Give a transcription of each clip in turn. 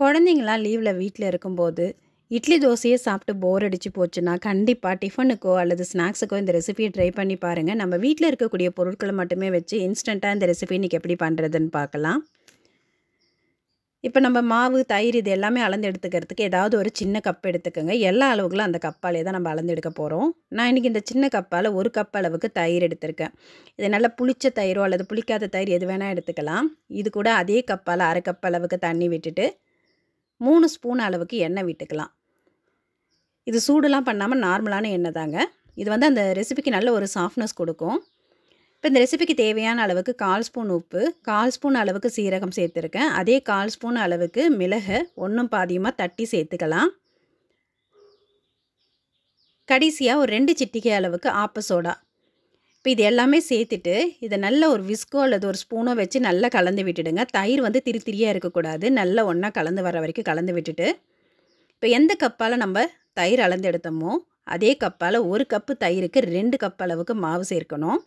குழந்தைங்களாம் லீவில் வீட்டில் இருக்கும்போது இட்லி தோசையே சாப்பிட்டு போர் அடித்து போச்சுன்னா கண்டிப்பாக டிஃபனுக்கோ அல்லது ஸ்நாக்ஸுக்கோ இந்த ரெசிபியை ட்ரை பண்ணி பாருங்கள் நம்ம வீட்டில் இருக்கக்கூடிய பொருட்களை மட்டுமே வச்சு இன்ஸ்டண்ட்டாக இந்த ரெசிபி இன்றைக்கி எப்படி பண்ணுறதுன்னு பார்க்கலாம் இப்போ நம்ம மாவு தயிர் இது எல்லாமே அளந்து எடுத்துக்கிறதுக்கு ஏதாவது ஒரு சின்ன கப் எடுத்துக்கோங்க எல்லா அளவுகளும் அந்த கப்பாலே தான் நம்ம அளந்து எடுக்க போகிறோம் நான் இன்றைக்கி இந்த சின்ன கப்பால் ஒரு கப் அளவுக்கு தயிர் எடுத்திருக்கேன் இது நல்லா புளிச்ச தயிரோ அல்லது புளிக்காத தயிர் எது வேணால் எடுத்துக்கலாம் இது கூட அதே கப்பால் அரை கப் அளவுக்கு தண்ணி விட்டுட்டு மூணு ஸ்பூன் அளவுக்கு எண்ணெய் விட்டுக்கலாம் இது சூடெலாம் பண்ணாமல் நார்மலான எண்ணெய் தாங்க இது வந்து அந்த ரெசிபிக்கு நல்ல ஒரு சாஃப்ட்னஸ் கொடுக்கும் இப்போ இந்த ரெசிபிக்கு தேவையான அளவுக்கு கால் ஸ்பூன் உப்பு கால் ஸ்பூன் அளவுக்கு சீரகம் சேர்த்துருக்கேன் அதே கால் ஸ்பூன் அளவுக்கு மிளகு ஒன்றும் பாதியமாக தட்டி சேர்த்துக்கலாம் கடைசியாக ஒரு ரெண்டு சிட்டிகை அளவுக்கு ஆப்ப சோடா இப்போ இது எல்லாமே சேர்த்துட்டு இதை நல்ல ஒரு விஸ்கோ அல்லது ஒரு ஸ்பூனோ வச்சு நல்லா கலந்து விட்டுடுங்க தயிர் வந்து திரு திரியாக இருக்கக்கூடாது நல்லா ஒன்றா கலந்து வர வரைக்கும் கலந்து விட்டுட்டு இப்போ எந்த கப்பால் நம்ம தயிர் அளந்து எடுத்தோமோ அதே கப்பால் ஒரு கப்பு தயிருக்கு ரெண்டு கப் அளவுக்கு மாவு சேர்க்கணும்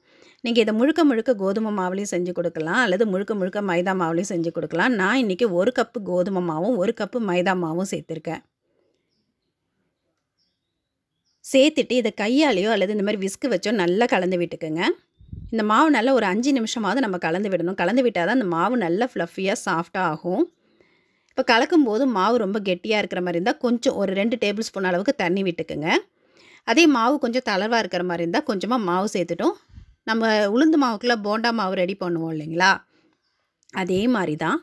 நீங்கள் இதை முழுக்க முழுக்க கோதுமை மாவுலேயும் செஞ்சு கொடுக்கலாம் அல்லது முழுக்க முழுக்க மைதா மாவுலேயும் செஞ்சு கொடுக்கலாம் நான் இன்றைக்கி ஒரு கப்பு கோதுமை மாவும் ஒரு கப்பு மைதா மாவும் சேர்த்துருக்கேன் சேர்த்துட்டு இதை கையாலேயோ அல்லது இந்த மாதிரி விஸ்கு வச்சோ நல்லா கலந்து விட்டுக்குங்க இந்த மாவு நல்லா ஒரு அஞ்சு நிமிஷமாவது நம்ம கலந்து விடணும் கலந்து விட்டால் தான் அந்த மாவு நல்லா ஃப்ளஃபியாக சாஃப்டாக ஆகும் இப்போ கலக்கும்போது மாவு ரொம்ப கெட்டியாக இருக்கிற மாதிரி இருந்தால் கொஞ்சம் ஒரு ரெண்டு டேபிள் ஸ்பூன் அளவுக்கு தண்ணி விட்டுக்குங்க அதே மாவு கொஞ்சம் தளர்வாக இருக்கிற மாதிரி இருந்தால் கொஞ்சமாக மாவு சேர்த்துட்டோம் நம்ம உளுந்து மாவுக்குள்ளே போண்டா மாவு ரெடி பண்ணுவோம் இல்லைங்களா அதே மாதிரி தான்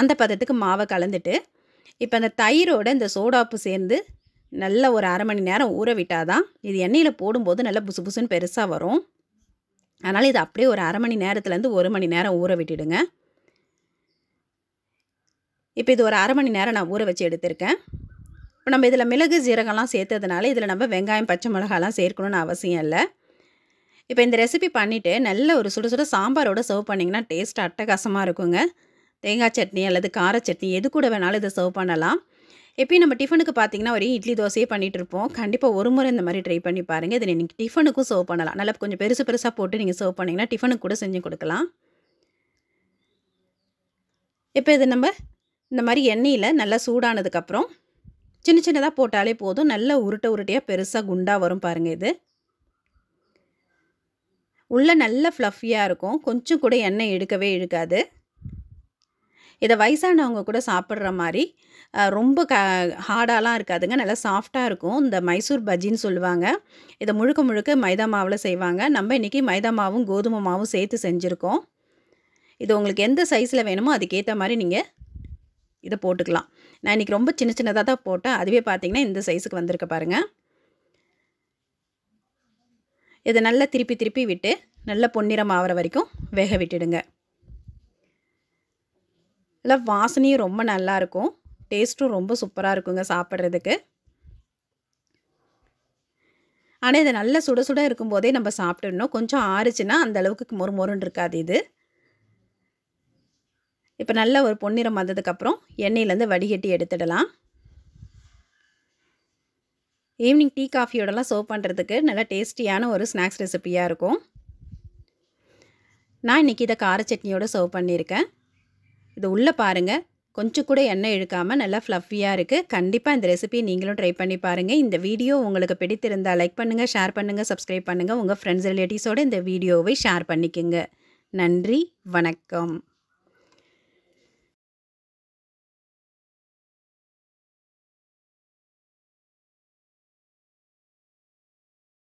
அந்த பதத்துக்கு மாவை கலந்துட்டு இப்போ அந்த தயிரோட இந்த சோடாப்பு சேர்ந்து நல்ல ஒரு அரை மணி நேரம் ஊற விட்டால் தான் இது எண்ணெயில் போடும்போது நல்லா புசு புசுன்னு பெருசாக வரும் அதனால் இது அப்படியே ஒரு அரை மணி நேரத்துலேருந்து ஒரு மணி நேரம் ஊற விட்டுடுங்க இப்போ இது ஒரு அரை மணி நேரம் நான் ஊற வச்சு எடுத்திருக்கேன் இப்போ நம்ம இதில் மிளகு ஜீரகம்லாம் சேர்த்ததுனால இதில் நம்ம வெங்காயம் பச்சை மிளகாலாம் சேர்க்கணும்னு அவசியம் இல்லை இப்போ இந்த ரெசிபி பண்ணிவிட்டு நல்ல ஒரு சுட சுட சாம்பாரோடு சர்வ் பண்ணிங்கன்னா டேஸ்ட் அட்டகாசமாக இருக்குங்க தேங்காய் சட்னி அல்லது கார சட்னி எது கூட வேணாலும் இதை சர்வ் பண்ணலாம் எப்பயும் நம்ம டிஃபனுக்கு பார்த்தீங்கன்னா ஒரு இட்லி தோசையே பண்ணிகிட்டு இருப்போம் கண்டிப்பாக ஒரு முறை இந்த மாதிரி ட்ரை பண்ணி பாருங்கள் இதை நீங்கள் டிஃபனுக்கும் சர்வ் பண்ணலாம் நல்லா கொஞ்சம் பெருசு பெருசாக போட்டு நீங்கள் சர்வ் பண்ணிங்கன்னா டிஃபனுக்கு கூட செஞ்சு கொடுக்கலாம் இப்போ இது நம்ம இந்த மாதிரி எண்ணெயில் நல்லா சூடானதுக்கப்புறம் சின்ன சின்னதாக போட்டாலே போதும் நல்லா உருட்டை உருட்டையாக பெருசாக குண்டாக வரும் பாருங்கள் இது உள்ளே நல்லா ஃப்ளஃபியாக இருக்கும் கொஞ்சம் கூட எண்ணெய் எடுக்கவே எடுக்காது இதை வயசானவங்க கூட சாப்பிட்ற மாதிரி ரொம்ப க ஹார்டாலாம் இருக்காதுங்க நல்லா சாஃப்டாக இருக்கும் இந்த மைசூர் பஜ்ஜின்னு சொல்லுவாங்க இதை முழுக்க முழுக்க மைதா மாவில் செய்வாங்க நம்ம இன்றைக்கி மைதா மாவும் கோதுமை மாவும் சேர்த்து செஞ்சுருக்கோம் இது உங்களுக்கு எந்த சைஸில் வேணுமோ அதுக்கேற்ற மாதிரி நீங்கள் இதை போட்டுக்கலாம் நான் இன்றைக்கி ரொம்ப சின்ன சின்னதாக தான் போட்டேன் அதுவே பார்த்தீங்கன்னா இந்த சைஸுக்கு வந்திருக்க பாருங்கள் இதை நல்லா திருப்பி திருப்பி விட்டு நல்லா பொன்னிறம் ஆகிற வரைக்கும் வேக விட்டுடுங்க இல்லை வாசனையும் ரொம்ப நல்லாயிருக்கும் டேஸ்ட்டும் ரொம்ப சூப்பராக இருக்குங்க சாப்பிட்றதுக்கு ஆனால் இதை நல்லா சுட சுட இருக்கும்போதே நம்ம சாப்பிட்டுடணும் கொஞ்சம் ஆறுச்சுன்னா அந்த அளவுக்கு மொறு மொறுன்னு இருக்காது இது இப்போ நல்லா ஒரு பொன்னிறம் வந்ததுக்கப்புறம் எண்ணெயிலேருந்து வடிகட்டி எடுத்துடலாம் ஈவினிங் டீ காஃபியோடலாம் சர்வ் பண்ணுறதுக்கு நல்லா டேஸ்டியான ஒரு ஸ்நாக்ஸ் ரெசிப்பியாக இருக்கும் நான் இன்றைக்கி இதை கார சட்னியோடு சர்வ் பண்ணியிருக்கேன் இது உள்ளே பாருங்கள் கொஞ்சம் கூட எண்ணெய் இழுக்காமல் நல்லா ஃப்ளஃபியாக இருக்குது கண்டிப்பாக இந்த ரெசிபி நீங்களும் ட்ரை பண்ணி பாருங்கள் இந்த வீடியோ உங்களுக்கு பிடித்திருந்தால் லைக் பண்ணுங்கள் ஷேர் பண்ணுங்கள் சப்ஸ்கிரைப் பண்ணுங்கள் உங்கள் ஃப்ரெண்ட்ஸ் ரிலேட்டிவ்ஸோடு இந்த வீடியோவை ஷேர் பண்ணிக்கோங்க நன்றி வணக்கம்